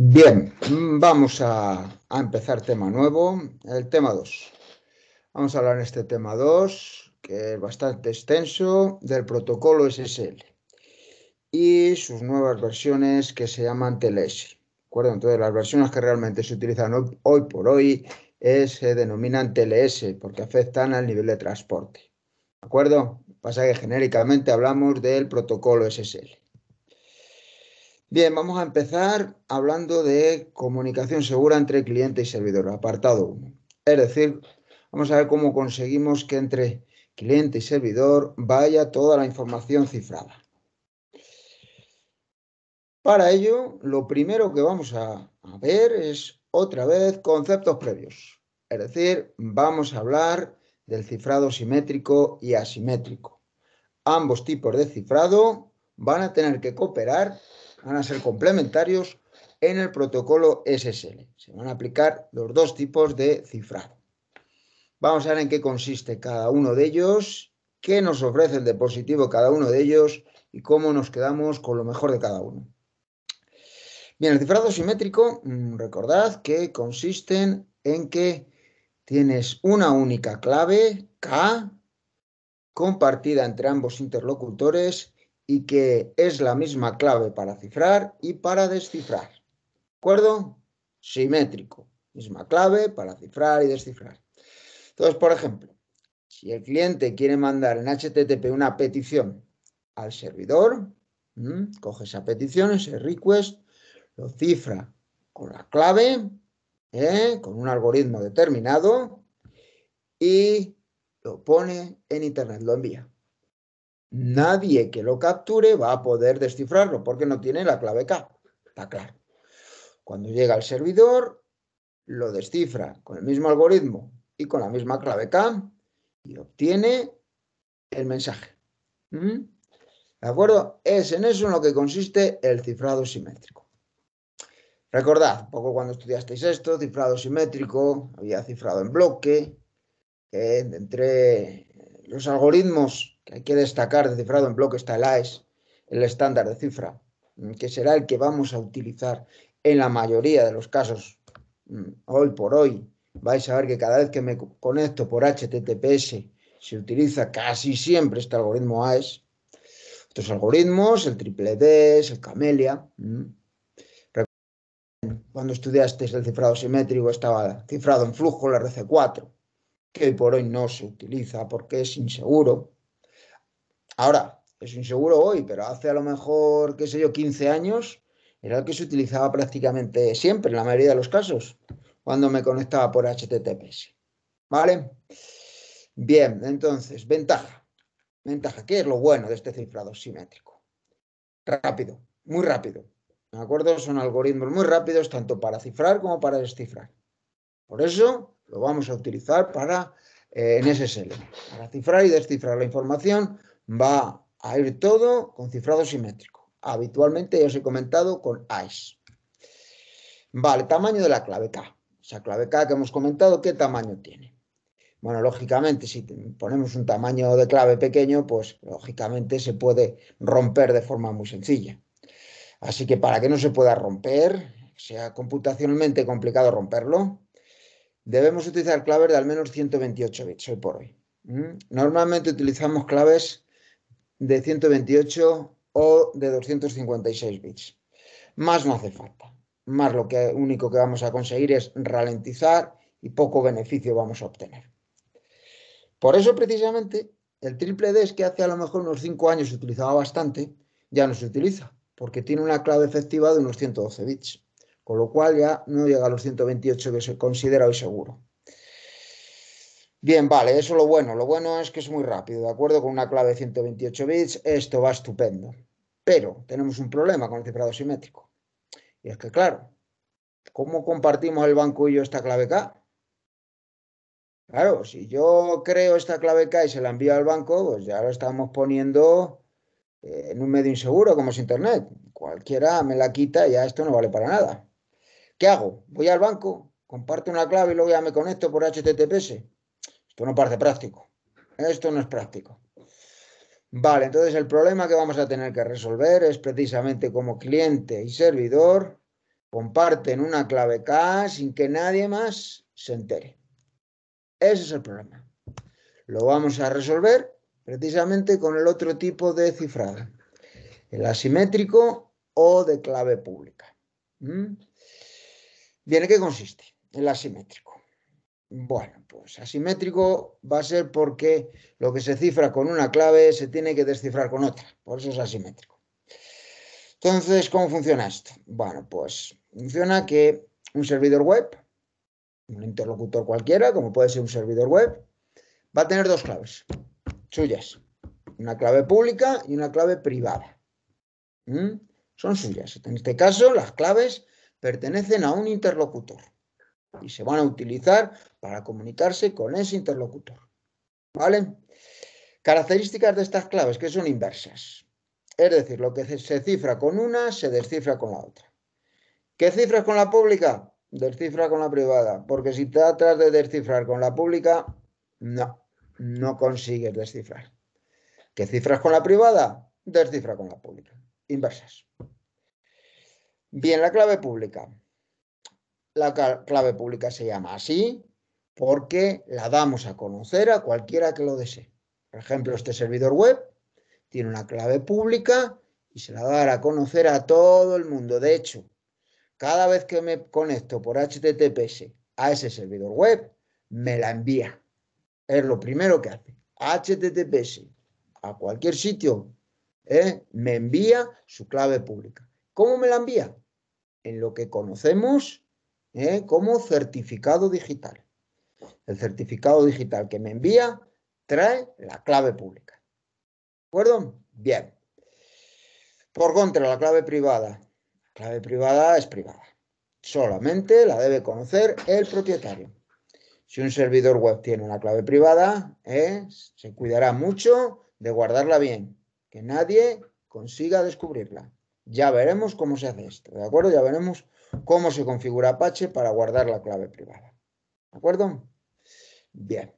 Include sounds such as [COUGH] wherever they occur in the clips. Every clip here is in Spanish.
Bien, mm, vamos a, empezar tema nuevo, el tema 2. Vamos a hablar en este tema 2, que es bastante extenso, del protocolo SSL y sus nuevas versiones que se llaman TLS. ¿De acuerdo? Entonces, las versiones que realmente se utilizan hoy, por hoy es, eh, se denominan TLS porque afectan al nivel de transporte. ¿De acuerdo? Pasa que genéricamente hablamos del protocolo SSL. Bien, vamos a empezar hablando de comunicación segura entre cliente y servidor, apartado 1. Es decir, vamos a ver cómo conseguimos que entre cliente y servidor vaya toda la información cifrada. Para ello, lo primero que vamos a, a ver es otra vez conceptos previos. Es decir, vamos a hablar del cifrado simétrico y asimétrico. Ambos tipos de cifrado van a tener que cooperar van a ser complementarios en el protocolo SSL. Se van a aplicar los dos tipos de cifrado. Vamos a ver en qué consiste cada uno de ellos, qué nos ofrece el dispositivo cada uno de ellos y cómo nos quedamos con lo mejor de cada uno. Bien, el cifrado simétrico, mm, recordad que consiste en que tienes una única clave, K, compartida entre ambos interlocutores y que es la misma clave para cifrar y para descifrar. ¿De acuerdo? Simétrico. Misma clave para cifrar y descifrar. Entonces, por ejemplo, si el cliente quiere mandar en HTTP una petición al servidor, coge esa petición, ese request, lo cifra con la clave, ¿eh? con un algoritmo determinado, y lo pone en Internet, lo envía. Nadie que lo capture va a poder descifrarlo porque no tiene la clave K. Está claro. Cuando llega al servidor, lo descifra con el mismo algoritmo y con la misma clave K y obtiene el mensaje. ¿Mm? ¿De acuerdo? Es en eso en lo que consiste el cifrado simétrico. Recordad, un poco cuando estudiasteis esto, cifrado simétrico, había cifrado en bloque, entre los algoritmos hay que destacar de cifrado en bloque está el AES, el estándar de cifra, mm, que será el que vamos a utilizar en la mayoría de los casos mm, hoy por hoy. Vais a ver que cada vez que me conecto por HTTPS se utiliza casi siempre este algoritmo AES. E Otros algoritmos, el triple DES, el Camelia. Mm. Cuando estudiaste el cifrado simétrico estaba cifrado en flujo, el RC4, que hoy por hoy no se utiliza porque es inseguro Ahora, es inseguro hoy, pero hace a lo mejor, qué sé yo, 15 años, era el que se utilizaba prácticamente siempre, en la mayoría de los casos, cuando me conectaba por HTTPS. ¿Vale? Bien, entonces, ventaja. Ventaja, ¿qué es lo bueno de este cifrado simétrico? Rápido, muy rápido. ¿De acuerdo? Son algoritmos muy rápidos, tanto para cifrar como para descifrar. Por eso lo vamos a utilizar para, eh, en SSL, para cifrar y descifrar la información va a ir todo con cifrado simétrico. Habitualmente ya os he comentado con ICE. Vale, tamaño de la clave K. Esa clave K que hemos comentado, ¿qué tamaño tiene? Bueno, lógicamente, si ponemos un tamaño de clave pequeño, pues lógicamente se puede romper de forma muy sencilla. Así que para que no se pueda romper, sea computacionalmente complicado romperlo, debemos utilizar claves de al menos 128 bits hoy por hoy. ¿Mm? Normalmente utilizamos claves de 128 o de 256 bits. Más no hace falta. Más lo que único que vamos a conseguir es ralentizar y poco beneficio vamos a obtener. Por eso precisamente el triple D que hace a lo mejor unos 5 años se utilizaba bastante, ya no se utiliza, porque tiene una clave efectiva de unos 112 bits, con lo cual ya no llega a los 128 que se considera hoy seguro. Bien, vale, eso lo bueno. Lo bueno es que es muy rápido, ¿de acuerdo? Con una clave de 128 bits, esto va estupendo. Pero tenemos un problema con el cifrado simétrico. Y es que, claro, ¿cómo compartimos el banco y yo esta clave K? Claro, si yo creo esta clave K y se la envío al banco, pues ya lo estamos poniendo eh, en un medio inseguro como es Internet. Cualquiera me la quita y ya esto no vale para nada. ¿Qué hago? Voy al banco, comparto una clave y luego ya me conecto por HTTPS. Pues no parece práctico. Esto no es práctico. Vale, entonces el problema que vamos a tener que resolver es precisamente como cliente y servidor comparten una clave K sin que nadie más se entere. Ese es el problema. Lo vamos a resolver precisamente con el otro tipo de cifrado, el asimétrico o de clave pública. ¿Mm? ¿Viene Bien, qué consiste el asimétrico? Bueno, pues asimétrico va a ser porque lo que se cifra con una clave se tiene que descifrar con otra, por eso es asimétrico. Entonces, ¿cómo funciona esto? Bueno, pues funciona que un servidor web, un interlocutor cualquiera, como puede ser un servidor web, va a tener dos claves suyas, una clave pública y una clave privada. ¿Mm? Son suyas. En este caso, las claves pertenecen a un interlocutor y se van a utilizar para comunicarse con ese interlocutor. ¿Vale? Características de estas claves que son inversas. Es decir, lo que se cifra con una se descifra con la otra. ¿Qué cifras con la pública? Descifra con la privada, porque si tratas de descifrar con la pública, no, no consigues descifrar. ¿Qué cifras con la privada? Descifra con la pública. Inversas. Bien, la clave pública. La clave pública se llama así porque la damos a conocer a cualquiera que lo desee. Por ejemplo, este servidor web tiene una clave pública y se la dará a conocer a todo el mundo. De hecho, cada vez que me conecto por HTTPS a ese servidor web, me la envía. Es lo primero que hace. HTTPS a cualquier sitio ¿eh? me envía su clave pública. ¿Cómo me la envía? En lo que conocemos ¿eh? como certificado digital. El certificado digital que me envía trae la clave pública. ¿De acuerdo? Bien. Por contra, la clave privada. La clave privada es privada. Solamente la debe conocer el propietario. Si un servidor web tiene una clave privada, ¿eh? se cuidará mucho de guardarla bien, que nadie consiga descubrirla. Ya veremos cómo se hace esto, ¿de acuerdo? Ya veremos cómo se configura Apache para guardar la clave privada. ¿De acuerdo? Bien.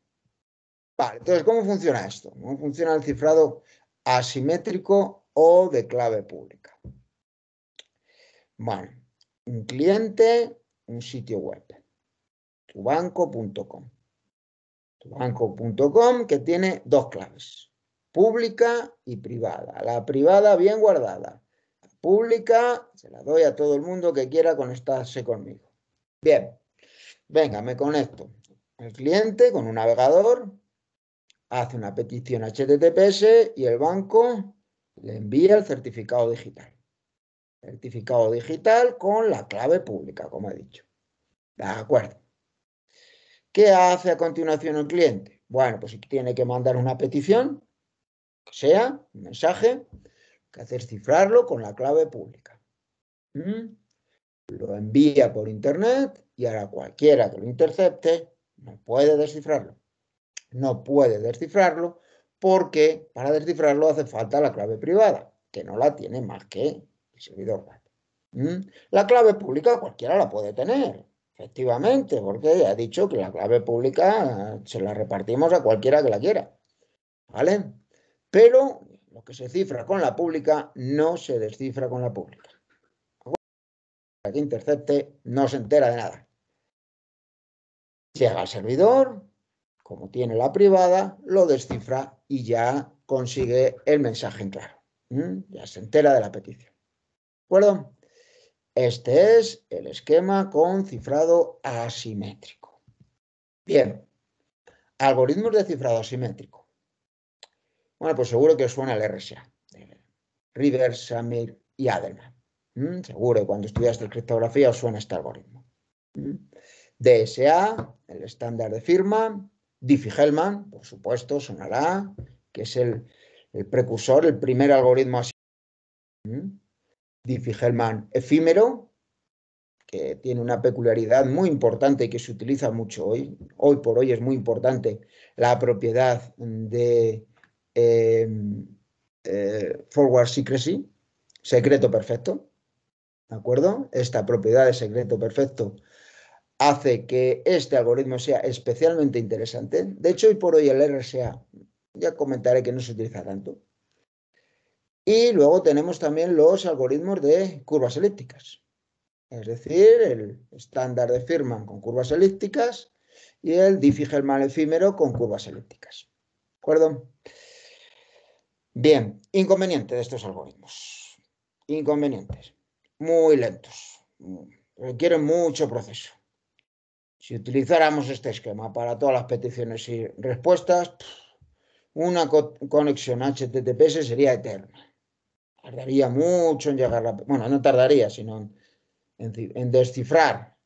Vale, entonces, ¿cómo funciona esto? ¿Cómo funciona el cifrado asimétrico o de clave pública? Bueno, un cliente, un sitio web, tubanco.com. Tubanco.com que tiene dos claves, pública y privada. La privada bien guardada, pública, se la doy a todo el mundo que quiera conectarse conmigo. Bien, venga, me conecto. El cliente con un navegador hace una petición HTTPS y el banco le envía el certificado digital. Certificado digital con la clave pública, como he dicho. De acuerdo. ¿Qué hace a continuación el cliente? Bueno, pues tiene que mandar una petición, que sea un mensaje, que hacer cifrarlo con la clave pública. Mm. Lo envía por internet y ahora cualquiera que lo intercepte no puede descifrarlo. No puede descifrarlo porque para descifrarlo hace falta la clave privada, que no la tiene más que el servidor mm. La clave pública cualquiera la puede tener, efectivamente, porque ha dicho que la clave pública se la repartimos a cualquiera que la quiera. ¿Vale? Pero lo que se cifra con la pública no se descifra con la pública. La que intercepte no se entera de nada. Llega al servidor, como tiene la privada, lo descifra y ya consigue el mensaje en claro. ¿Mm? Ya se entera de la petición. ¿De acuerdo? Este es el esquema con cifrado asimétrico. Bien, algoritmos de cifrado asimétrico. Bueno, pues seguro que os suena el RSA. Eh, Rivers, Samir y Adelman. Seguro que cuando estudiaste criptografía os suena este algoritmo. DSA, el estándar de firma. Diffie-Hellman, por supuesto, sonará, que es el, el precursor, el primer algoritmo así. diffie Diffie-Hellman efímero, que tiene una peculiaridad muy importante y que se utiliza mucho hoy. Hoy por hoy es muy importante la propiedad de eh, eh, forward secrecy, secreto perfecto. ¿De acuerdo? Esta propiedad de secreto perfecto hace que este algoritmo sea especialmente interesante. De hecho, hoy por hoy el RSA, ya comentaré que no se utiliza tanto. Y luego tenemos también los algoritmos de curvas elípticas. Es decir, el estándar de Firman con curvas elípticas y el Diffie-Hellman efímero con curvas elípticas. ¿De acuerdo? Bien, inconveniente de estos algoritmos. Inconvenientes. Muy lentos. Requieren mucho proceso. Si utilizáramos este esquema para todas las peticiones y respuestas, una conexión HTTPS sería eterna. Tardaría mucho en llegar la... Bueno, no tardaría, sino en, en descifrar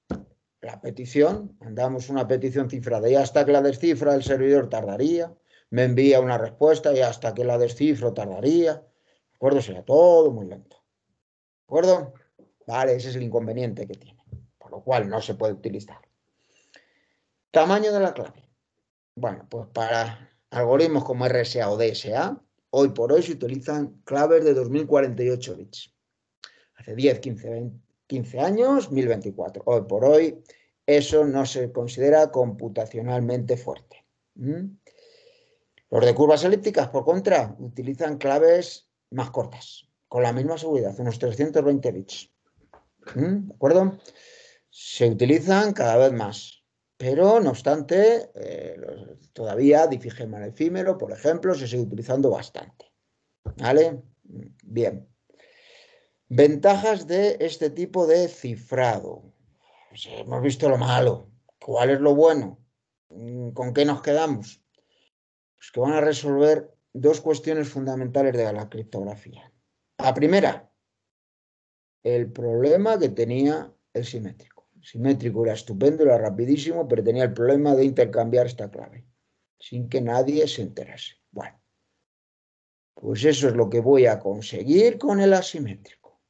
la petición. Mandamos una petición cifrada y hasta que la descifra el servidor tardaría me envía una respuesta y hasta que la descifro tardaría. ¿De acuerdo? Será todo muy lento. ¿De acuerdo? Vale, ese es el inconveniente que tiene, por lo cual no se puede utilizar. Tamaño de la clave. Bueno, pues para algoritmos como RSA o DSA, hoy por hoy se utilizan claves de 2048 bits. Hace 10, 15, 15 años, 1024. Hoy por hoy eso no se considera computacionalmente fuerte. ¿Mm? Los de curvas elípticas, por contra, utilizan claves más cortas, con la misma seguridad, unos 320 bits. ¿Mm? ¿De acuerdo? Se utilizan cada vez más. Pero, no obstante, eh, todavía difigema efímero, por ejemplo, se sigue utilizando bastante. ¿Vale? Bien. Ventajas de este tipo de cifrado. Pues, hemos visto lo malo. ¿Cuál es lo bueno? ¿Con qué nos quedamos? Pues, que van a resolver dos cuestiones fundamentales de la criptografía. La primera, el problema que tenía el simétrico. El simétrico era estupendo, era rapidísimo, pero tenía el problema de intercambiar esta clave sin que nadie se enterase. Bueno, pues eso es lo que voy a conseguir con el asimétrico.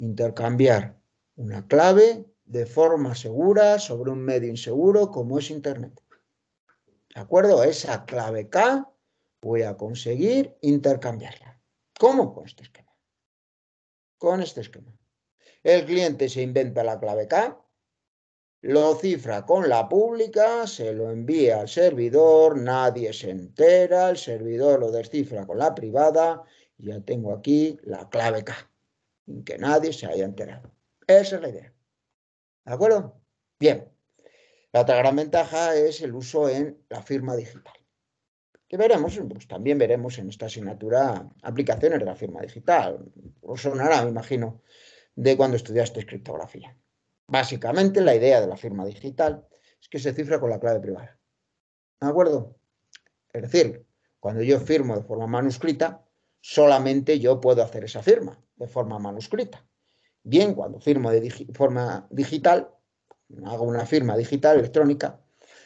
Intercambiar una clave de forma segura sobre un medio inseguro como es Internet. ¿De acuerdo? Esa clave K voy a conseguir intercambiarla. ¿Cómo? Con este esquema. Con este esquema. El cliente se inventa la clave K, lo cifra con la pública, se lo envía al servidor, nadie se entera, el servidor lo descifra con la privada, y ya tengo aquí la clave K, sin que nadie se haya enterado. Esa es la idea. ¿De acuerdo? Bien. La otra gran ventaja es el uso en la firma digital. Que veremos, pues también veremos en esta asignatura aplicaciones de la firma digital. Os sonará, me imagino, de cuando estudiaste criptografía. Básicamente, la idea de la firma digital es que se cifra con la clave privada. ¿De acuerdo? Es decir, cuando yo firmo de forma manuscrita, solamente yo puedo hacer esa firma de forma manuscrita. Bien, cuando firmo de forma digital, hago una firma digital, electrónica,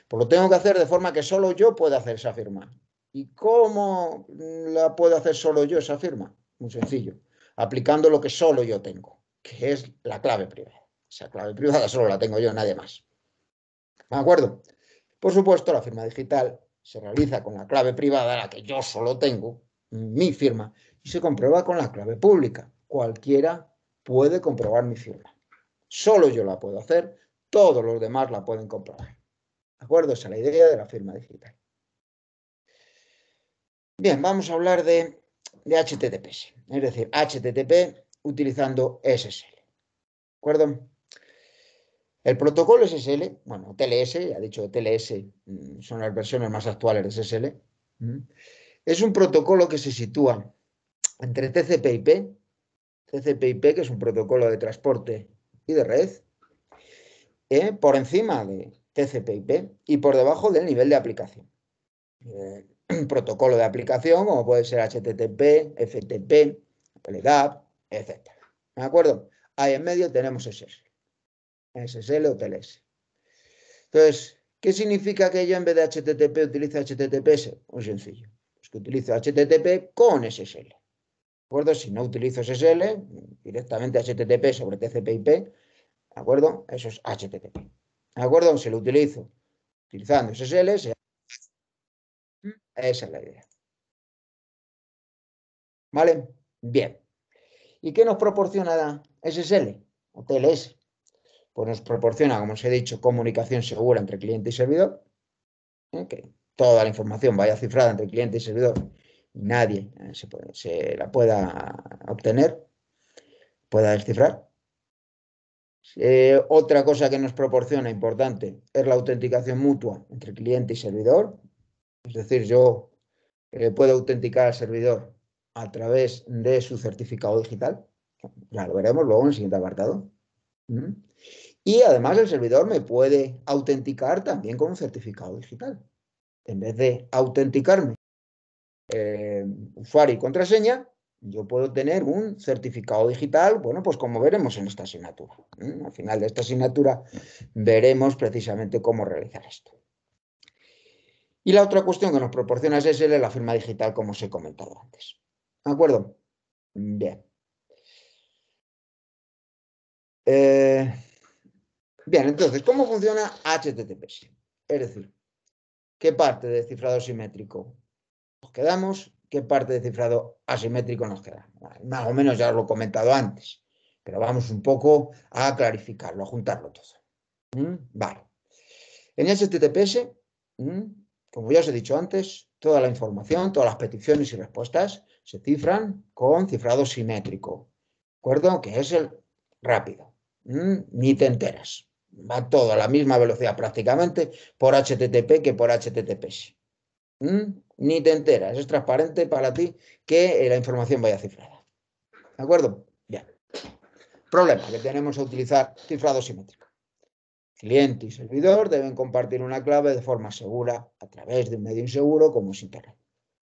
pues lo tengo que hacer de forma que solo yo pueda hacer esa firma. ¿Y cómo la puedo hacer solo yo esa firma? Muy sencillo, aplicando lo que solo yo tengo, que es la clave privada. Esa clave privada solo la tengo yo, nadie más. ¿De acuerdo? Por supuesto, la firma digital se realiza con la clave privada, la que yo solo tengo, mi firma, y se comprueba con la clave pública. Cualquiera puede comprobar mi firma. Solo yo la puedo hacer todos los demás la pueden comprar. ¿De acuerdo? Esa es la idea de la firma digital. Bien, vamos a hablar de, HTTPS, es decir, HTTP utilizando SSL. ¿De acuerdo? El protocolo SSL, bueno, TLS, ya he dicho TLS, mm, son las versiones más actuales de SSL, es un protocolo que se sitúa entre TCP/IP, TCP/IP que es un protocolo de transporte y de red, ¿eh? por encima de tcp y por debajo del nivel de aplicación. Eh, [CLEARS THROAT] protocolo de aplicación, como puede ser HTTP, FTP, LDAP, etc. ¿De acuerdo? Ahí en medio tenemos SSL. SSL o TLS. Entonces, ¿qué significa que yo en vez de HTTP utilizo HTTPS? Muy sencillo. Es pues que utilizo HTTP con SSL. ¿De acuerdo? Si no utilizo SSL, directamente HTTP sobre tcp ¿De acuerdo? Eso es HTTP. ¿De acuerdo? Si lo utilizo utilizando SSL, mm. esa es la idea. ¿Vale? Bien. ¿Y qué nos proporciona SSL o TLS? Pues nos proporciona, como os he dicho, comunicación segura entre cliente y servidor. Que toda la información vaya cifrada entre cliente y servidor nadie eh, se, la pueda obtener, pueda descifrar. Eh, otra cosa que nos proporciona importante es la autenticación mutua entre cliente y servidor. Es decir, yo eh, puedo autenticar al servidor a través de su certificado digital. Ya lo veremos luego en el siguiente apartado. ¿Mm? Y además el servidor me puede autenticar también con un certificado digital. En vez de autenticarme eh, usuario y contraseña, yo puedo tener un certificado digital, bueno, pues como veremos en esta asignatura. ¿eh? Al final de esta asignatura veremos precisamente cómo realizar esto. Y la otra cuestión que nos proporciona SSL es la firma digital, como os he comentado antes. ¿De acuerdo? Bien. Eh, bien, entonces, ¿cómo funciona HTTPS? Es decir, ¿qué parte de cifrado simétrico? Nos quedamos qué parte de cifrado asimétrico nos queda. Más o menos ya lo he comentado antes, pero vamos un poco a clarificarlo, a juntarlo todo. ¿Mm? Vale. En HTTPS, ¿Mm? como ya os he dicho antes, toda la información, todas las peticiones y respuestas se cifran con cifrado simétrico, ¿de acuerdo? Que es el rápido, ¿Mm? ni te enteras. Va todo a la misma velocidad prácticamente por HTTP que por HTTPS. Mm, ni te enteras, es transparente para ti que eh, la información vaya cifrada. ¿De acuerdo? Bien. Problema que tenemos a utilizar cifrado simétrico. Cliente y servidor deben compartir una clave de forma segura a través de un medio inseguro como es Internet.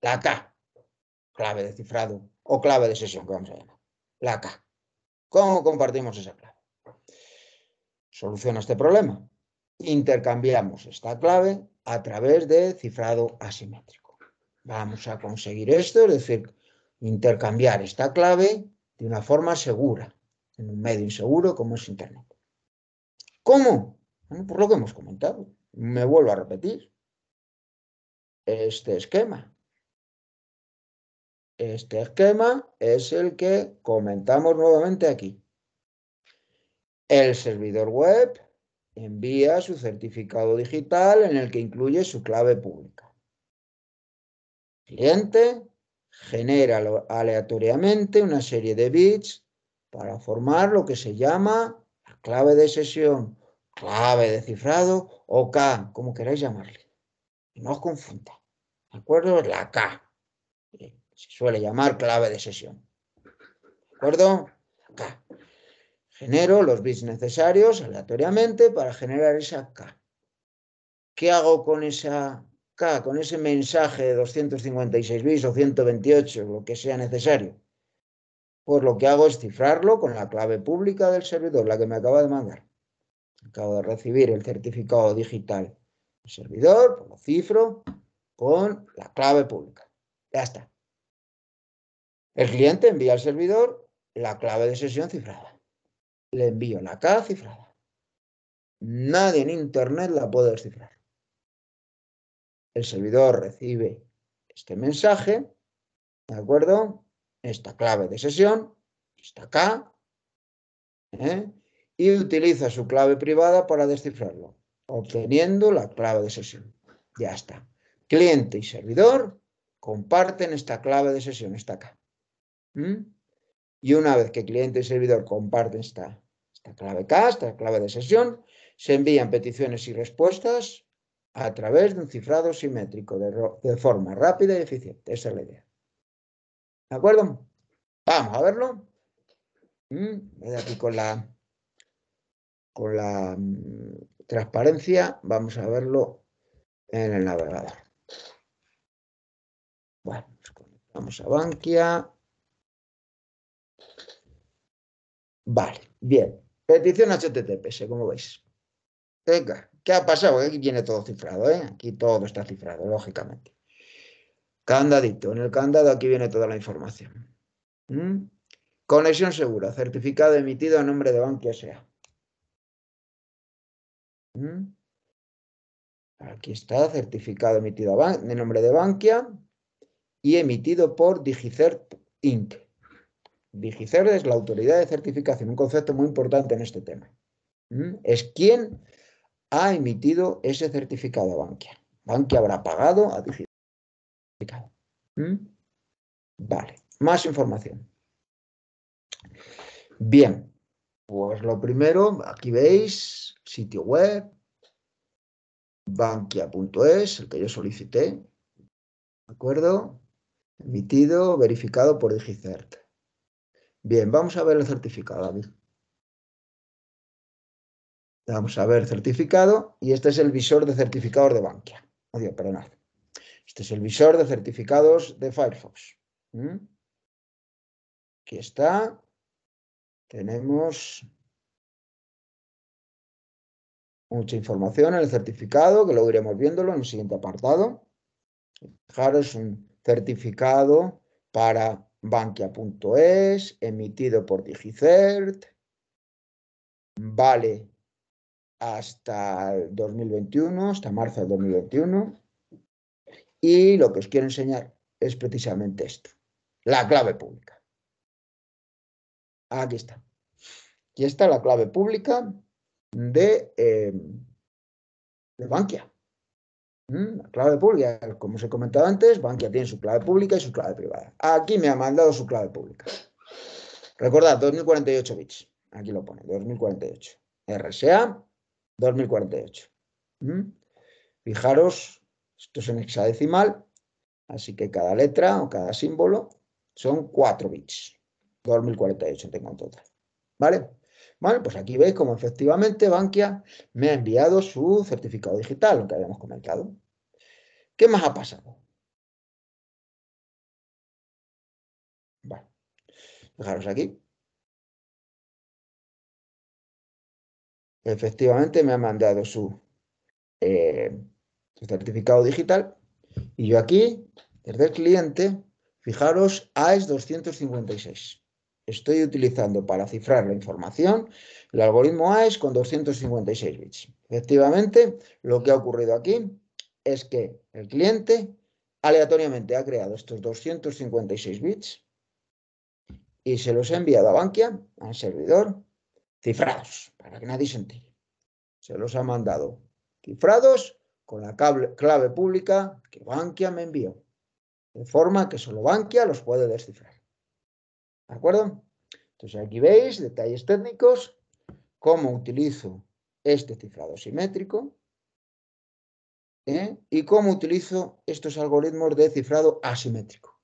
La K, clave de cifrado o clave de sesión, que vamos a llamar. La K. ¿Cómo compartimos esa clave? Soluciona este problema. Intercambiamos esta clave a través de cifrado asimétrico. Vamos a conseguir esto, es decir, intercambiar esta clave de una forma segura, en un medio inseguro como es Internet. ¿Cómo? por lo que hemos comentado. Me vuelvo a repetir. Este esquema. Este esquema es el que comentamos nuevamente aquí. El servidor web envía su certificado digital en el que incluye su clave pública. El cliente genera aleatoriamente una serie de bits para formar lo que se llama clave de sesión, clave de cifrado o K, como queráis llamarle. no os confunda. ¿De acuerdo? La K. Se suele llamar clave de sesión. ¿De acuerdo? K. Genero los bits necesarios aleatoriamente para generar esa K. ¿Qué hago con esa K, con ese mensaje de 256 bits o 128, lo que sea necesario? Pues lo que hago es cifrarlo con la clave pública del servidor, la que me acaba de mandar. Acabo de recibir el certificado digital del servidor, pues lo cifro con la clave pública. Ya está. El cliente envía al servidor la clave de sesión cifrada le envío la K cifrada. Nadie en Internet la puede descifrar. El servidor recibe este mensaje, ¿de acuerdo? Esta clave de sesión, está acá, ¿eh? y utiliza su clave privada para descifrarlo, obteniendo la clave de sesión. Ya está. Cliente y servidor comparten esta clave de sesión, está acá, Y una vez que cliente y servidor comparten esta la clave CAS, la clave de sesión, se envían peticiones y respuestas a través de un cifrado simétrico de, forma rápida y eficiente. Esa es la idea. ¿De acuerdo? Vamos a verlo. Mm, aquí con la, con la mm, transparencia. Vamos a verlo en el navegador. Bueno, nos conectamos a Bankia. Vale, bien. Petición HTTPS, como veis. Venga, ¿qué ha pasado? Aquí viene todo cifrado, ¿eh? Aquí todo está cifrado, lógicamente. Candadito. En el candado aquí viene toda la información. ¿Mm? Conexión segura. Certificado emitido a nombre de Bankia SEA. ¿Mm? Aquí está. Certificado emitido a, nombre de Bankia y emitido por Digicert Inc. DigiCert es la autoridad de certificación, un concepto muy importante en este tema. Es quien ha emitido ese certificado a Bankia. Bankia habrá pagado a DigiCert. Vale, más información. Bien, pues lo primero, aquí veis, sitio web, bankia.es, el que yo solicité, ¿de acuerdo? Emitido, verificado por Digicert. Bien, vamos a ver el certificado, David. Vamos a ver certificado y este es el visor de certificados de Bankia. perdonad. Este es el visor de certificados de Firefox. ¿Mm? Aquí está. Tenemos mucha información en el certificado, que luego iremos viéndolo en el siguiente apartado. Fijaros, un certificado para Bankia.es, emitido por Digicert, vale hasta el 2021, hasta marzo del 2021. Y lo que os quiero enseñar es precisamente esto, la clave pública. Aquí está. Aquí está la clave pública de, eh, de Bankia. Mm, la clave pública, como os he comentado antes, Bankia tiene su clave pública y su clave privada. Aquí me ha mandado su clave pública. Recordad, 2048 bits. Aquí lo pone, 2048. RSA, 2048. Fijaros, esto es en hexadecimal, así que cada letra o cada símbolo son 4 bits. 2048 tengo en total. ¿Vale? Bueno, pues aquí veis como efectivamente Bankia me ha enviado su certificado digital, lo que habíamos comentado. ¿Qué más ha pasado? fijaros aquí. Efectivamente me ha mandado su, eh, su certificado digital y yo aquí, desde el cliente, fijaros AES 256 estoy utilizando para cifrar la información el algoritmo AES con 256 bits. Efectivamente, lo que ha ocurrido aquí es que el cliente aleatoriamente ha creado estos 256 bits y se los ha enviado a Bankia, al servidor, cifrados, para que nadie se entere. Se los ha mandado cifrados con la clave pública que Bankia me envió, de forma que solo Bankia los puede descifrar. ¿De acuerdo? Entonces aquí veis detalles técnicos, cómo utilizo este cifrado simétrico ¿eh? y cómo utilizo estos algoritmos de cifrado asimétrico.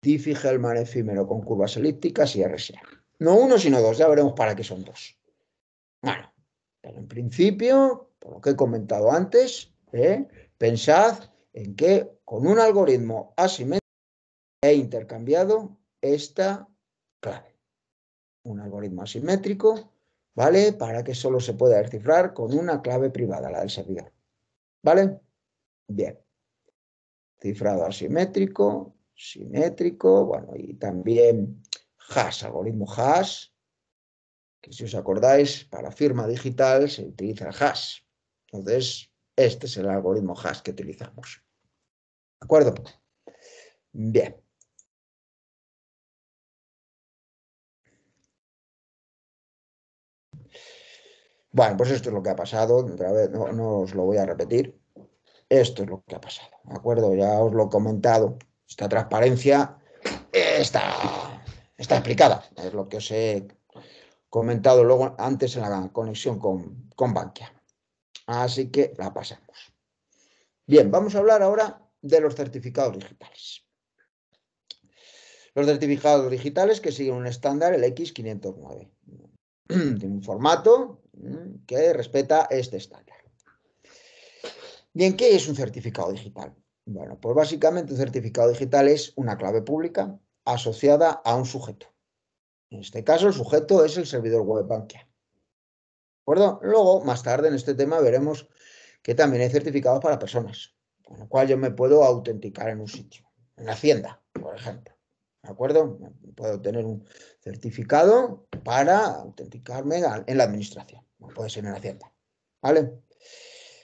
Diffie-Hellman efímero con curvas elípticas y RSA. No uno, sino dos. Ya veremos para qué son dos. Bueno, pero en principio, por lo que he comentado antes, ¿eh? pensad en que con un algoritmo asimétrico he intercambiado esta clave. Un algoritmo asimétrico, ¿vale? Para que solo se pueda descifrar con una clave privada, la del servidor. ¿Vale? Bien. Cifrado asimétrico, simétrico, bueno, y también hash, algoritmo hash, que si os acordáis, para firma digital se utiliza el hash. Entonces, este es el algoritmo hash que utilizamos. ¿De acuerdo? Bien. Bueno, pues esto es lo que ha pasado, no, os lo voy a repetir. Esto es lo que ha pasado, ¿de acuerdo? Ya os lo he comentado. Esta transparencia está, está explicada, es lo que os he comentado luego antes en la conexión con, con Bankia. Así que la pasamos. Bien, vamos a hablar ahora de los certificados digitales. Los certificados digitales que siguen un estándar, el X509. [CLEARS THROAT] Tiene un formato que respeta este estándar. Bien, ¿qué es un certificado digital? Bueno, pues básicamente un certificado digital es una clave pública asociada a un sujeto. En este caso, el sujeto es el servidor web Bankia. ¿De acuerdo? Luego, más tarde en este tema, veremos que también hay certificados para personas, con lo cual yo me puedo autenticar en un sitio, en la Hacienda, por ejemplo. ¿De acuerdo? Puedo tener un certificado para autenticarme en la administración puede ser una cierta. ¿Vale?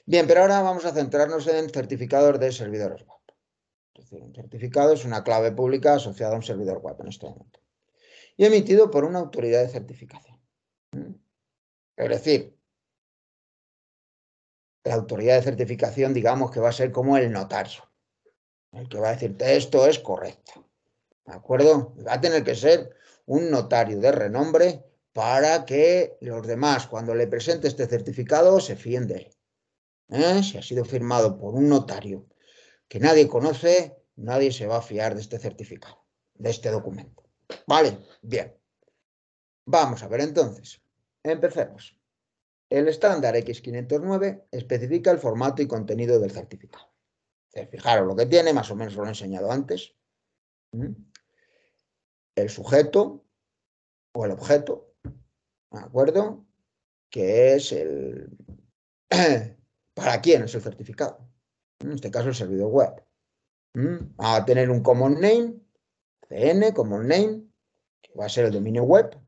Bien, pero ahora vamos a centrarnos en certificados de servidores web. Es decir, un certificado es una clave pública asociada a un servidor web en este momento. Y emitido por una autoridad de certificación. ¿Mm? Es decir, la autoridad de certificación, digamos que va a ser como el notario, el que va a decirte esto es correcto. ¿De acuerdo? Va a tener que ser un notario de renombre para que los demás, cuando le presente este certificado, se fiende, ¿eh? Si ha sido firmado por un notario que nadie conoce, nadie se va a fiar de este certificado, de este documento. ¿Vale? Bien. Vamos a ver entonces. Empecemos. El estándar X509 especifica el formato y contenido del certificado. Eh, fijaros lo que tiene, más o menos lo he enseñado antes. ¿Mm? El sujeto o el objeto, ¿de acuerdo? Que es el... [CLEARS THROAT] ¿Para quién es el certificado? En este caso el servidor web. ¿Mm? Va a tener un common name, CN, common name, que va a ser el dominio web,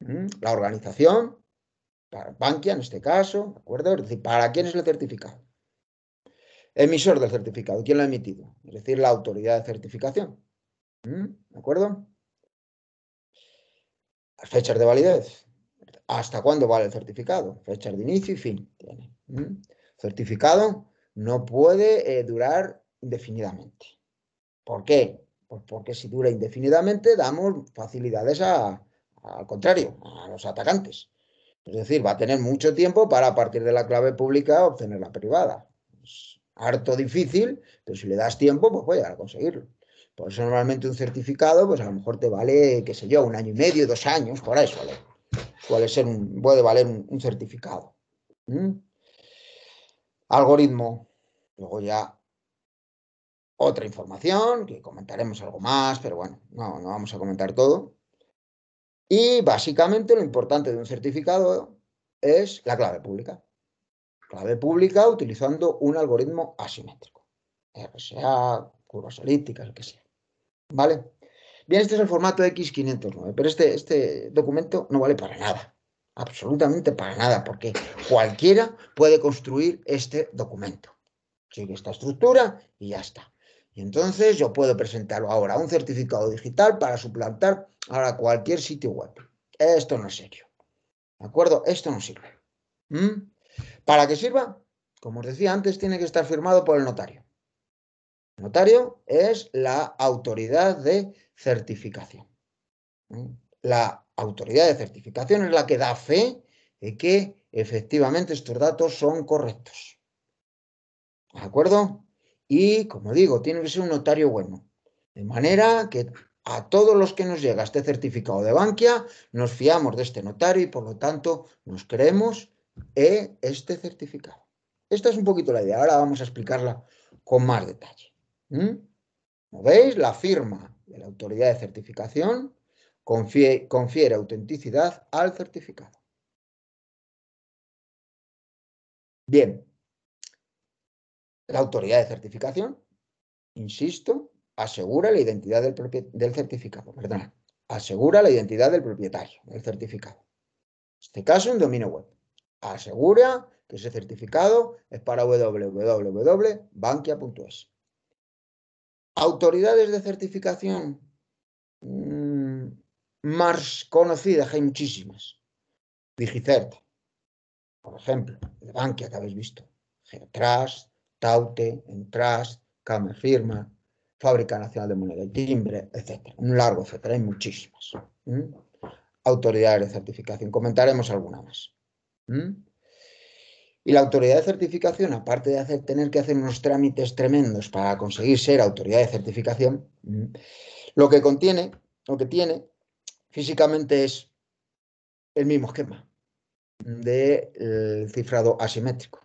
¿Mm? la organización, para Bankia en este caso, ¿de acuerdo? Es decir, ¿para quién es el certificado? Emisor del certificado, ¿quién lo ha emitido? Es decir, la autoridad de certificación. ¿Mm? ¿De acuerdo? Las fechas de validez hasta cuándo vale el certificado, fecha de inicio y fin. Tiene. Certificado no puede eh, durar indefinidamente. ¿Por qué? Pues porque si dura indefinidamente damos facilidades al contrario, a los atacantes. Es decir, va a tener mucho tiempo para a partir de la clave pública obtener la privada. Es harto difícil, pero si le das tiempo, pues voy a conseguirlo. Por eso normalmente un certificado, pues a lo mejor te vale, qué sé yo, un año y medio, dos años, por eso puede, ser un, puede valer un, certificado. Algoritmo. Luego ya otra información, que comentaremos algo más, pero bueno, no, vamos a comentar todo. Y básicamente lo importante de un certificado es la clave pública. Clave pública utilizando un algoritmo asimétrico, RSA curvas elípticas, lo que sea. ¿Vale? Bien, este es el formato X509, pero este, este documento no vale para nada, absolutamente para nada, porque cualquiera puede construir este documento. Sigue esta estructura y ya está. Y entonces yo puedo presentarlo ahora, un certificado digital para suplantar ahora cualquier sitio web. Esto no es serio. ¿De acuerdo? Esto no sirve. ¿Mm? ¿Para qué sirva? Como os decía antes, tiene que estar firmado por el notario. El notario es la autoridad de certificación. La autoridad de certificación es la que da fe de que efectivamente estos datos son correctos. ¿De acuerdo? Y, como digo, tiene que ser un notario bueno. De manera que a todos los que nos llega este certificado de Bankia, nos fiamos de este notario y, por lo tanto, nos creemos en este certificado. Esta es un poquito la idea. Ahora vamos a explicarla con más detalle. ¿Como veis? La firma la autoridad de certificación confiere autenticidad al certificado. Bien, la autoridad de certificación, insisto, asegura la identidad del, certificado, asegura la identidad del propietario del certificado. En este caso, un dominio web. Asegura que ese certificado es para www.bankia.es. Autoridades de certificación mm, más conocidas, hay muchísimas. Digicert, por ejemplo, de Bankia que habéis visto. Geotrust, Taute, Entrust, Came Fábrica Nacional de Moneda y Timbre, etc. Un largo etcétera, hay muchísimas. Autoridades de certificación, comentaremos alguna más. Y la autoridad de certificación, aparte de hacer, tener que hacer unos trámites tremendos para conseguir ser autoridad de certificación, mm, lo que contiene, lo que tiene físicamente es el mismo esquema del de eh, cifrado asimétrico.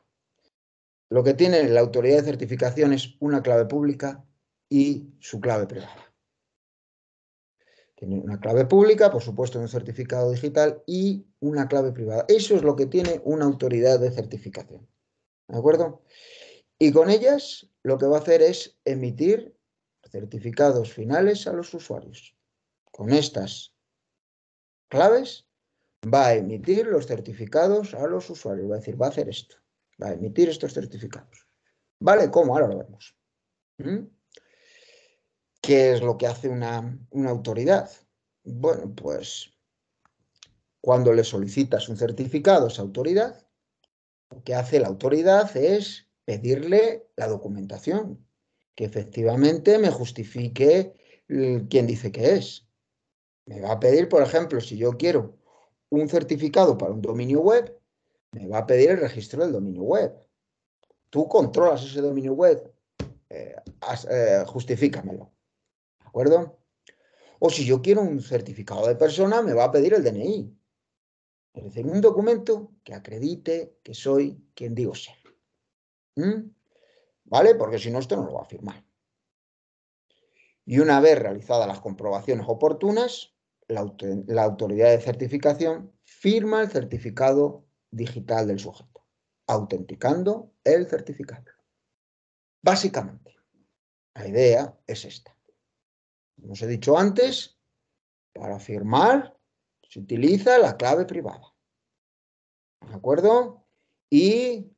Lo que tiene la autoridad de certificación es una clave pública y su clave privada. Tiene una clave pública, por supuesto, un certificado digital y una clave privada. Eso es lo que tiene una autoridad de certificación. ¿De acuerdo? Y con ellas lo que va a hacer es emitir certificados finales a los usuarios. Con estas claves va a emitir los certificados a los usuarios. Va a decir, va a hacer esto. Va a emitir estos certificados. ¿Vale? ¿Cómo? Ahora lo vemos. ¿Mm? ¿Qué es lo que hace una, autoridad? Bueno, pues cuando le solicitas un certificado a esa autoridad, lo que hace la autoridad es pedirle la documentación, que efectivamente me justifique quién dice que es. Me va a pedir, por ejemplo, si yo quiero un certificado para un dominio web, me va a pedir el registro del dominio web. Tú controlas ese dominio web, eh, eh justifícamelo. ¿De acuerdo? O si yo quiero un certificado de persona, me va a pedir el DNI. Es decir, un documento que acredite que soy quien digo ser. ¿Mm? ¿Vale? Porque si no, esto no lo va a firmar. Y una vez realizadas las comprobaciones oportunas, la autoridad de certificación firma el certificado digital del sujeto, autenticando el certificado. Básicamente, la idea es esta. Como os he dicho antes, para firmar se utiliza la clave privada. ¿De acuerdo? Y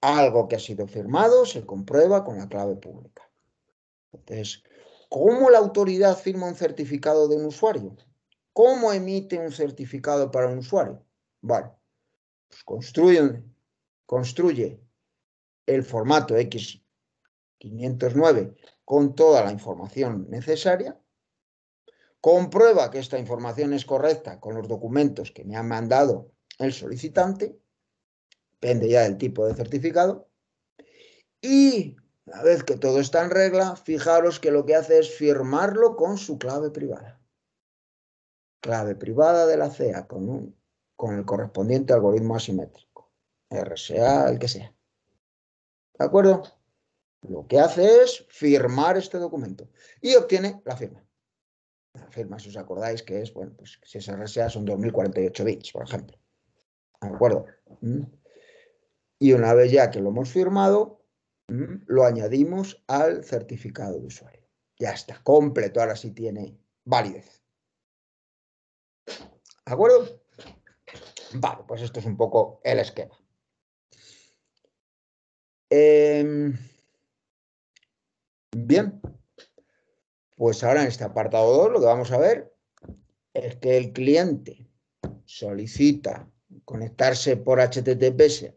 algo que ha sido firmado se comprueba con la clave pública. Entonces, ¿cómo la autoridad firma un certificado de un usuario? ¿Cómo emite un certificado para un usuario? Vale, pues construye, construye el formato X509 con toda la información necesaria, comprueba que esta información es correcta con los documentos que me ha mandado el solicitante, depende ya del tipo de certificado, y una vez que todo está en regla, fijaros que lo que hace es firmarlo con su clave privada. Clave privada de la CEA con, el correspondiente algoritmo asimétrico, RSA, el que sea. ¿De acuerdo? Lo que hace es firmar este documento y obtiene la firma. La firma, si os acordáis, que es, bueno, pues si es RSA son 2048 bits, por ejemplo. ¿De acuerdo? ¿Mm? Y una vez ya que lo hemos firmado, ¿mm? lo añadimos al certificado de usuario. Ya está, completo, ahora sí tiene validez. ¿De acuerdo? Vale, pues esto es un poco el esquema. Em, Bien, pues ahora en este apartado 2 lo que vamos a ver es que el cliente solicita conectarse por HTTPS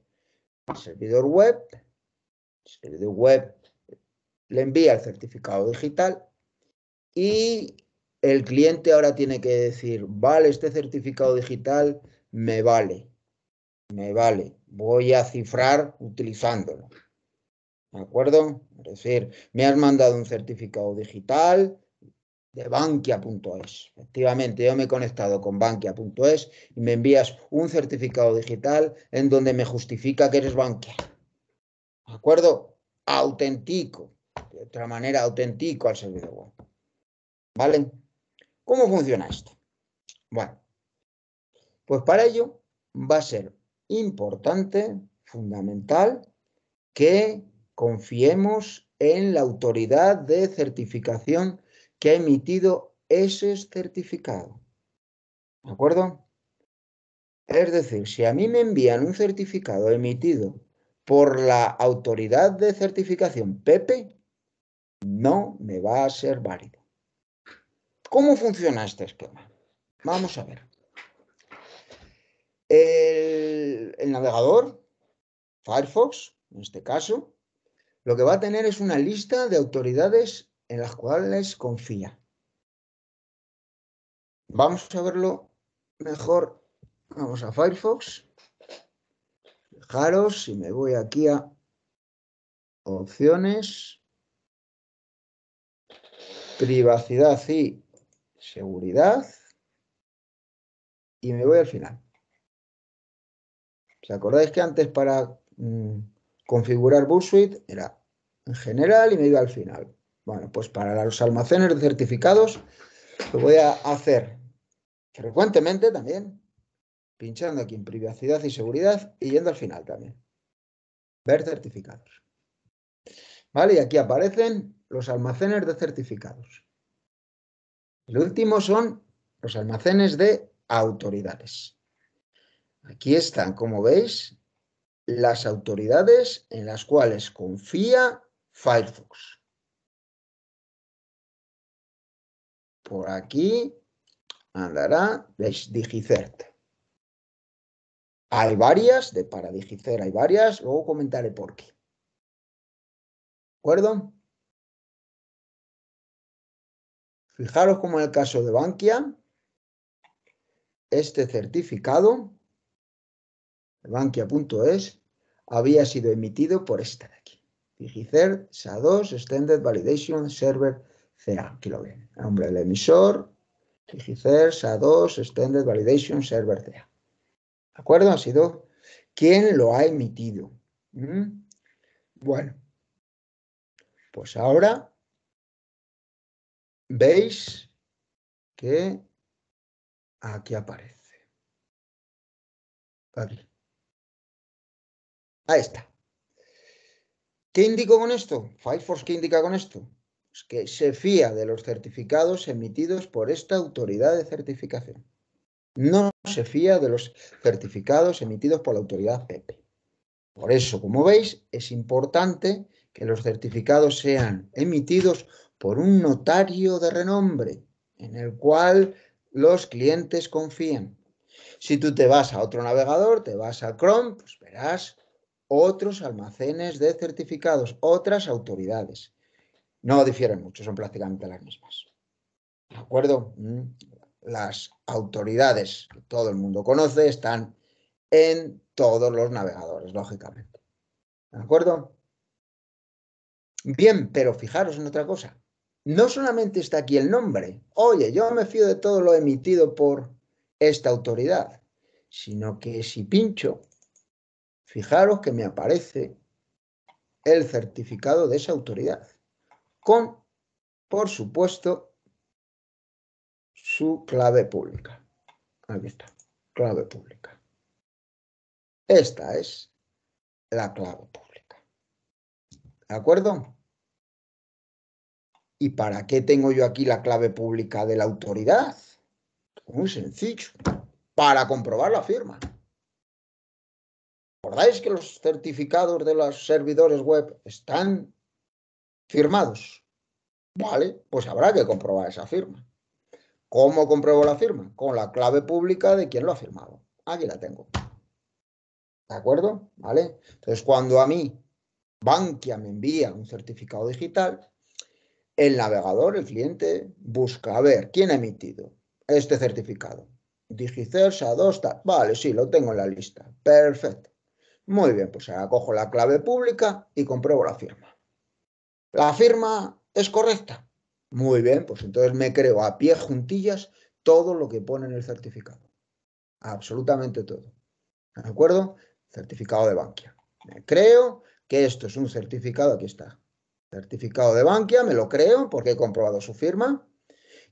al servidor web, el servidor web le envía el certificado digital y el cliente ahora tiene que decir, vale, este certificado digital me vale, me vale, voy a cifrar utilizándolo. ¿De acuerdo? Es decir, me has mandado un certificado digital de bankia.es. Efectivamente, yo me he conectado con bankia.es y me envías un certificado digital en donde me justifica que eres bankia. ¿De acuerdo? Auténtico. De otra manera, auténtico al servidor web. ¿Vale? ¿Cómo funciona esto? Bueno, pues para ello va a ser importante, fundamental, que Confiemos en la autoridad de certificación que ha emitido ese certificado. ¿De acuerdo? Es decir, si a mí me envían un certificado emitido por la autoridad de certificación Pepe, no me va a ser válido. ¿Cómo funciona este esquema? Vamos a ver. El, el navegador, Firefox, en este caso, lo que va a tener es una lista de autoridades en las cuales confía. Vamos a verlo mejor. Vamos a Firefox. Fijaros, si me voy aquí a opciones, privacidad y seguridad. Y me voy al final. ¿Os acordáis que antes para mm, configurar BuzzFeed era en general y me iba al final. Bueno, pues para los almacenes de certificados lo voy a hacer frecuentemente también, pinchando aquí en privacidad y seguridad y yendo al final también. Ver certificados. ¿Vale? Y aquí aparecen los almacenes de certificados. El último son los almacenes de autoridades. Aquí están, como veis, las autoridades en las cuales confía Firefox. Por aquí andará DigiCert. Hay varias, de para DigiCert hay varias, luego comentaré por qué. ¿De acuerdo? Fijaros como en el caso de Bankia, este certificado, bankia.es, había sido emitido por este. DigiCert SA2 Extended Validation Server CA. Aquí lo ven. Nombre del emisor. DigiCert SA2 Extended Validation Server CA. ¿De acuerdo? Ha sido ¿Quién lo ha emitido. ¿Mm? Bueno. Pues ahora veis que aquí aparece. Aquí. Ahí está. ¿Qué indico con esto? Firefox, ¿qué indica con esto? que se fía de los certificados emitidos por esta autoridad de certificación. No se fía de los certificados emitidos por la autoridad PP. Por eso, como veis, es importante que los certificados sean emitidos por un notario de renombre en el cual los clientes confían. Si tú te vas a otro navegador, te vas a Chrome, pues verás otros almacenes de certificados, otras autoridades. No difieren mucho, son prácticamente las mismas. ¿De acuerdo? Mm, las autoridades que todo el mundo conoce están en todos los navegadores, lógicamente. ¿De acuerdo? Bien, pero fijaros en otra cosa. No solamente está aquí el nombre, oye, yo me fío de todo lo emitido por esta autoridad, sino que si pincho Fijaros que me aparece el certificado de esa autoridad con, por supuesto, su clave pública. Aquí está, clave pública. Esta es la clave pública. ¿De acuerdo? ¿Y para qué tengo yo aquí la clave pública de la autoridad? Muy sencillo, para comprobar la firma. ¿Recordáis que los certificados de los servidores web están firmados? Vale, pues habrá que comprobar esa firma. ¿Cómo compruebo la firma? Con la clave pública de quien lo ha firmado. Aquí la tengo. ¿De acuerdo? ¿Vale? Entonces, cuando a mí Bankia me envía un certificado digital, el navegador, el cliente, busca a ver quién ha emitido este certificado. DigiCert, 2, Vale, sí, lo tengo en la lista. Perfecto. Muy bien, pues ahora cojo la clave pública y compruebo la firma. ¿La firma es correcta? Muy bien, pues entonces me creo a pie juntillas todo lo que pone en el certificado. Absolutamente todo. ¿De acuerdo? Certificado de Bankia. Me creo que esto es un certificado, aquí está. Certificado de Bankia, me lo creo porque he comprobado su firma.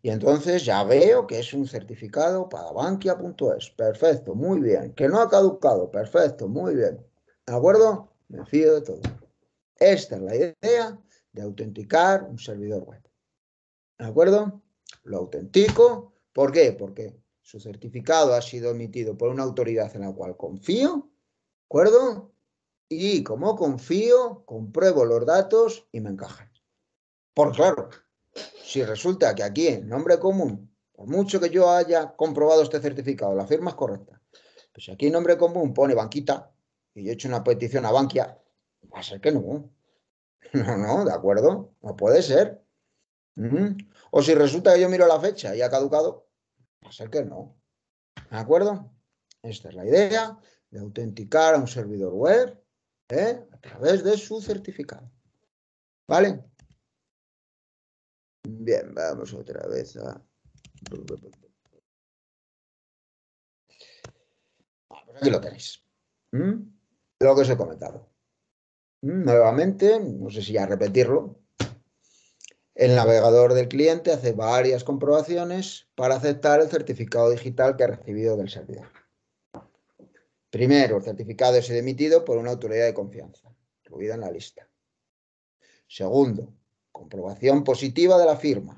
Y entonces ya veo que es un certificado para bankia.es. Perfecto, muy bien. Que no ha caducado. Perfecto, muy bien. ¿De acuerdo? Me fío de todo. Esta es la idea de autenticar un servidor web. ¿De acuerdo? Lo autentico. ¿Por qué? Porque su certificado ha sido emitido por una autoridad en la cual confío. ¿De acuerdo? Y como confío, compruebo los datos y me encajan. Por claro, si resulta que aquí en nombre común, por mucho que yo haya comprobado este certificado, la firma es correcta, pues si aquí en nombre común pone banquita y yo he hecho una petición a Bankia, va a ser que no. [LAUGHS] No, no, de acuerdo, no puede ser. O si resulta que yo miro la fecha y ha caducado, va a ser que no. ¿De acuerdo? Esta es la idea de autenticar a un servidor web ¿eh? a través de su certificado. ¿Vale? Bien, vamos otra vez a... aquí lo tenéis. ¿Mm? Lo que os he comentado. ¿Mm? Nuevamente, no sé si ya repetirlo, el navegador del cliente hace varias comprobaciones para aceptar el certificado digital que ha recibido del servidor. Primero, el certificado es emitido por una autoridad de confianza, incluida en la lista. Segundo, comprobación positiva de la firma,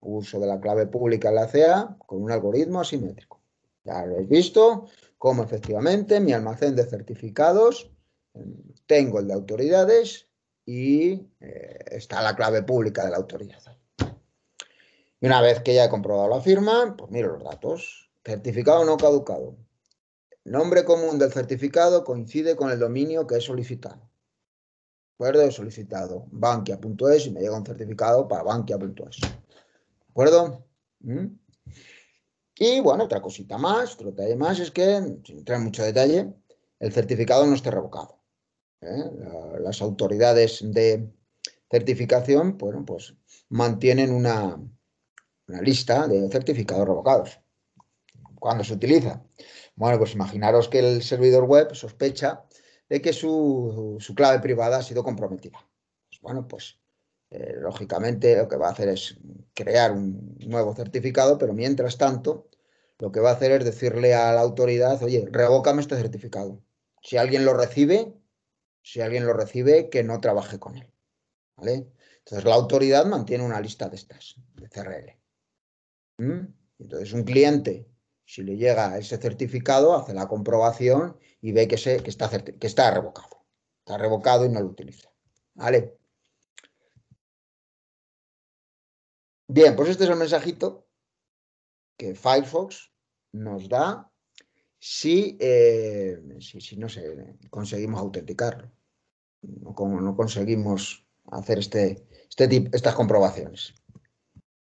uso de la clave pública en la CA con un algoritmo asimétrico. Ya lo habéis visto, cómo efectivamente mi almacén de certificados, em, tengo el de autoridades y eh, está la clave pública de la autoridad. Y una vez que ya he comprobado la firma, pues miro los datos. Certificado no caducado. nombre común del certificado coincide con el dominio que he solicitado acuerdo? He solicitado bankia.es y me llega un certificado para bankia.es. ¿De acuerdo? ¿Mm? Y bueno, otra cosita más, otro detalle más, es que, sin entrar en mucho detalle, el certificado no esté revocado. ¿eh? Las autoridades de certificación, bueno, pues mantienen una, una lista de certificados revocados. ¿Cuándo se utiliza? Bueno, pues imaginaros que el servidor web sospecha de que su, clave privada ha sido comprometida. Pues bueno, pues eh, lógicamente lo que va a hacer es crear un nuevo certificado, pero mientras tanto lo que va a hacer es decirle a la autoridad, oye, revócame este certificado. Si alguien lo recibe, si alguien lo recibe, que no trabaje con él. ¿Vale? Entonces la autoridad mantiene una lista de estas, de CRL. ¿Mm? Entonces un cliente si le llega ese certificado, hace la comprobación y ve que, se, está, que está revocado. Está revocado y no lo utiliza. ¿Vale? Bien, pues este es el mensajito que Firefox nos da si, eh, si, no sé, conseguimos autenticarlo. No, como no conseguimos hacer este, este estas comprobaciones.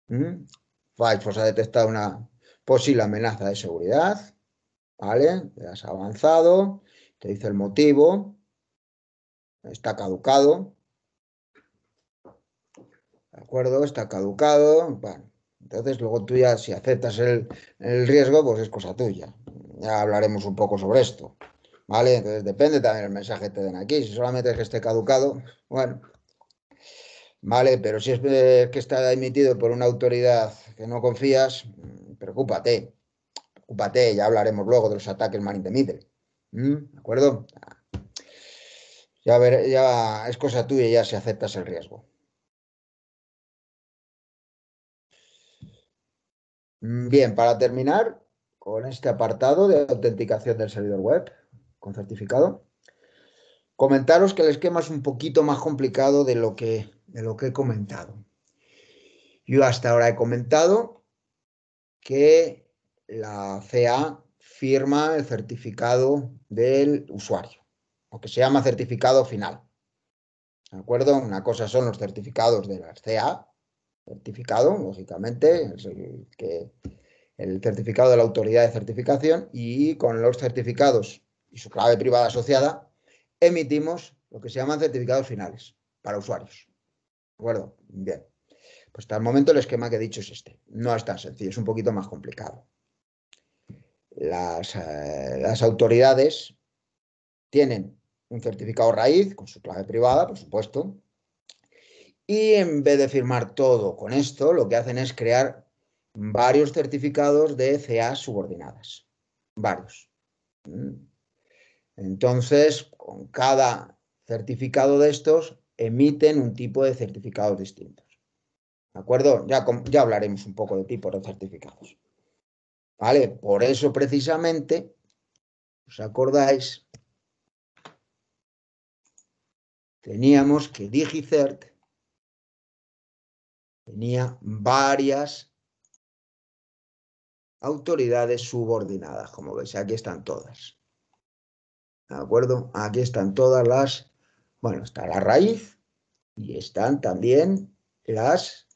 ¿Mm? Firefox ha detectado una posible pues amenaza de seguridad, ¿vale? Te has avanzado, te dice el motivo, está caducado, ¿de acuerdo? Está caducado, bueno, entonces luego tú ya si aceptas el, el riesgo, pues es cosa tuya. Ya hablaremos un poco sobre esto, ¿vale? Entonces depende también el mensaje que te den aquí, si solamente es que esté caducado, bueno, ¿vale? Pero si es eh, que está emitido por una autoridad que no confías, preocúpate, preocúpate, ya hablaremos luego de los ataques man in the middle. ¿Mm? ¿De acuerdo? Ya, ver, ya es cosa tuya ya si aceptas el riesgo. Mm, bien, para terminar con este apartado de autenticación del servidor web con certificado, comentaros que el esquema es un poquito más complicado de lo que he comentado. Yo hasta ahora he comentado que la CA firma el certificado del usuario, o que se llama certificado final. ¿De acuerdo? Una cosa son los certificados de la CA, certificado, lógicamente, que, el certificado de la autoridad de certificación, y con los certificados y su clave privada asociada, emitimos lo que se llaman certificados finales para usuarios. ¿De acuerdo? Bien. Pues hasta el momento el esquema que he dicho es este. No es tan sencillo, es un poquito más complicado. Eh, las, autoridades tienen un certificado raíz con su clave privada, por supuesto, y en vez de firmar todo con esto, lo que hacen es crear varios certificados de CA subordinadas. Varios. Mm. Entonces, con cada certificado de estos, emiten un tipo de certificados distintos. ¿De acuerdo? Ya, ya hablaremos un poco de tipos de certificados. ¿Vale? Por eso precisamente, ¿os acordáis? Teníamos que DigiCert tenía varias autoridades subordinadas, como veis, aquí están todas. ¿De acuerdo? Aquí están todas las, bueno, está la raíz y están también las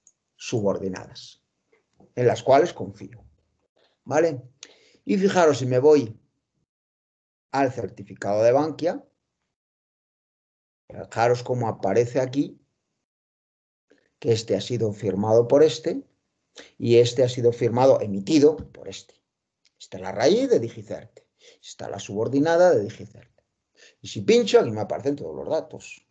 subordinadas, en las cuales confío. ¿Vale? Y fijaros, si me voy al certificado de Bankia, fijaros cómo aparece aquí que este ha sido firmado por este y este ha sido firmado, emitido por este. Esta es la raíz de Digicerte. Está la subordinada de Digicerte. Y si pincho, aquí me aparecen todos los datos.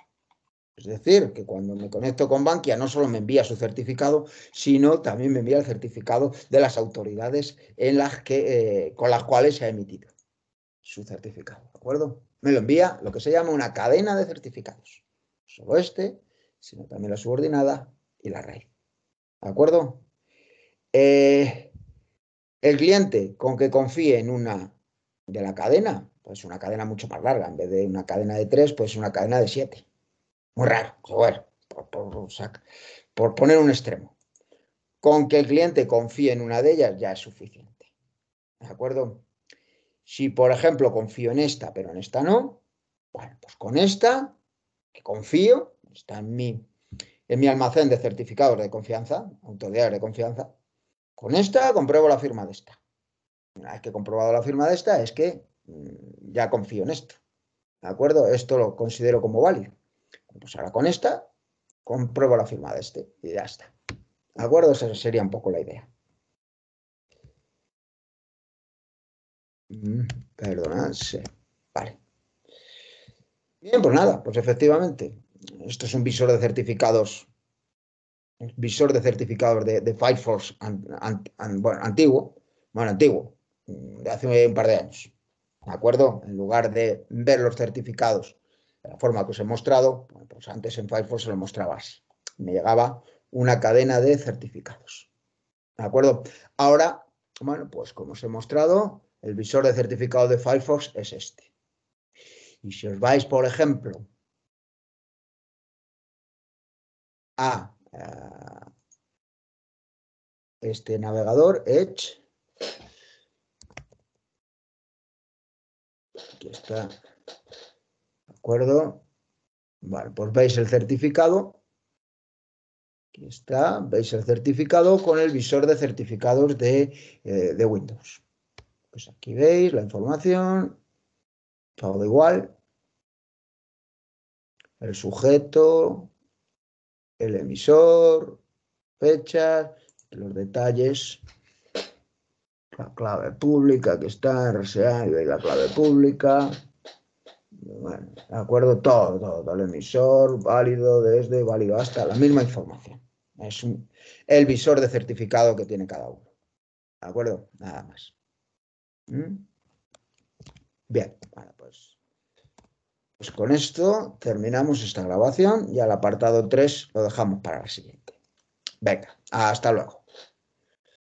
Es decir, que cuando me conecto con Bankia no solo me envía su certificado, sino también me envía el certificado de las autoridades en las que, eh, con las cuales se ha emitido su certificado. ¿De acuerdo? Me lo envía lo que se llama una cadena de certificados. Solo este, sino también la subordinada y la raíz. ¿De acuerdo? Eh, el cliente con que confíe en una de la cadena, pues una cadena mucho más larga, en vez de una cadena de tres, pues una cadena de siete. Muy raro, joder, por, poner un extremo. Con que el cliente confíe en una de ellas ya es suficiente. ¿De acuerdo? Si, por ejemplo, confío en esta, pero en esta no, bueno, pues con esta, que confío, está en mi, en mi almacén de certificados de confianza, autoridades de confianza, con esta compruebo la firma de esta. Una vez que he comprobado la firma de esta, es que mm, ya confío en esto. ¿De acuerdo? Esto lo considero como válido. Pues ahora con esta compruebo la firma de este y ya está. ¿De acuerdo? Esa sería un poco la idea. Mm, perdonarse Vale. Bien, pues nada, pues efectivamente. Esto es un visor de certificados, visor de certificados de, de Firefox antiguo, bueno, antiguo, de hace un par de años. ¿De acuerdo? En lugar de ver los certificados de la forma que os he mostrado, pues antes en Firefox se lo mostraba así. Me llegaba una cadena de certificados. ¿De acuerdo? Ahora, bueno, pues como os he mostrado, el visor de certificado de Firefox es este. Y si os vais, por ejemplo, a, a eh, este navegador, Edge, aquí está ¿De acuerdo? Vale, pues veis el certificado. Aquí está, veis el certificado con el visor de certificados eh, de, Windows. Pues aquí veis la información, todo igual. El sujeto, el emisor, fechas, los detalles, la clave pública que está RSA y veis la clave pública, bueno, de acuerdo, todo, todo, el emisor, válido desde, válido hasta, la misma información. Es el visor de certificado que tiene cada uno. ¿De acuerdo? Nada más. ¿Mm? Bien, pues, pues con esto terminamos esta grabación y al apartado 3 lo dejamos para la siguiente. Venga, hasta luego.